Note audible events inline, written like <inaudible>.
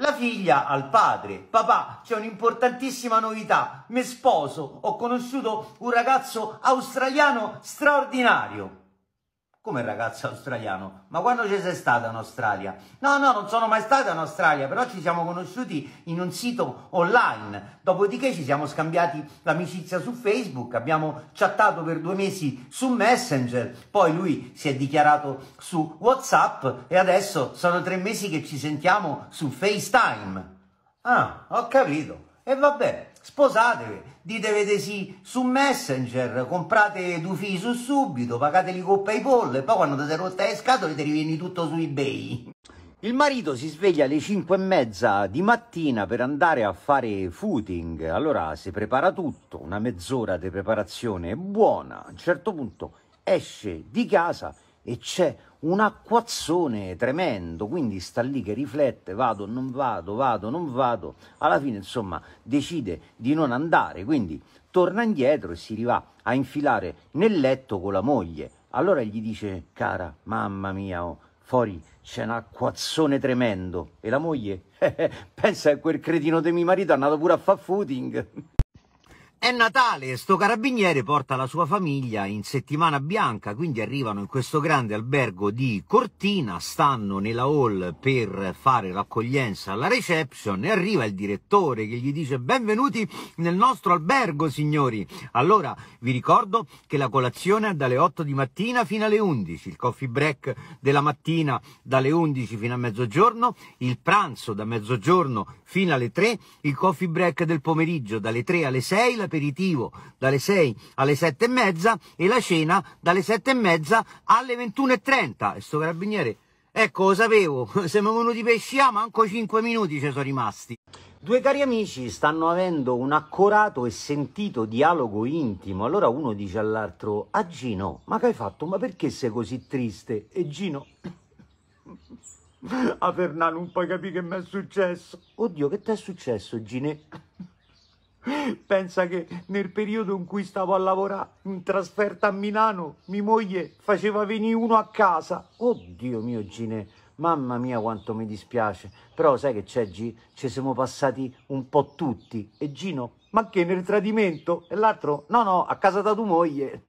La figlia al padre, papà, c'è un'importantissima novità, mi sposo, ho conosciuto un ragazzo australiano straordinario. Come ragazzo australiano? Ma quando ci sei stata in Australia? No, no, non sono mai stata in Australia, però ci siamo conosciuti in un sito online. Dopodiché ci siamo scambiati l'amicizia su Facebook, abbiamo chattato per due mesi su Messenger, poi lui si è dichiarato su WhatsApp e adesso sono tre mesi che ci sentiamo su FaceTime. Ah, ho capito. E vabbè, sposatevi, ditevi di sì su Messenger, comprate Dufi su subito, pagateli con Paypal e poi quando ti sei rotta le scatole ti rivieni tutto su eBay. Il marito si sveglia alle 5 e mezza di mattina per andare a fare footing, allora si prepara tutto, una mezz'ora di preparazione buona, a un certo punto esce di casa e c'è un acquazzone tremendo, quindi sta lì che riflette, vado, non vado, vado, non vado, alla fine insomma decide di non andare, quindi torna indietro e si riva a infilare nel letto con la moglie. Allora gli dice, cara, mamma mia, oh, fuori c'è un acquazzone tremendo. E la moglie, <laughs> eh, eh, pensa che quel cretino di mio marito è andato pure a far footing. È Natale e sto carabiniere porta la sua famiglia in settimana bianca, quindi arrivano in questo grande albergo di Cortina, stanno nella hall per fare l'accoglienza alla reception e arriva il direttore che gli dice benvenuti nel nostro albergo signori. Allora vi ricordo che la colazione è dalle 8 di mattina fino alle 11, il coffee break della mattina dalle 11 fino a mezzogiorno, il pranzo da mezzogiorno fino alle 3, il coffee break del pomeriggio dalle 3 alle 6, aperitivo dalle 6 alle 7 e mezza e la cena dalle 7 e mezza alle 21 E 30. E sto carabiniere, ecco lo sapevo, <laughs> siamo venuti pesci a manco 5 minuti ci sono rimasti. Due cari amici stanno avendo un accorato e sentito dialogo intimo. Allora uno dice all'altro: A ah, Gino, ma che hai fatto? Ma perché sei così triste? E Gino. A <laughs> ah, Fernando, non puoi capire che mi è successo. Oddio, che ti è successo, Gine? Pensa che nel periodo in cui stavo a lavorare in trasferta a Milano, mia moglie faceva venire uno a casa. Oddio mio Gine, mamma mia quanto mi dispiace. Però sai che c'è G? Ci siamo passati un po' tutti. E Gino, ma che nel tradimento? E l'altro, no no, a casa da tua moglie.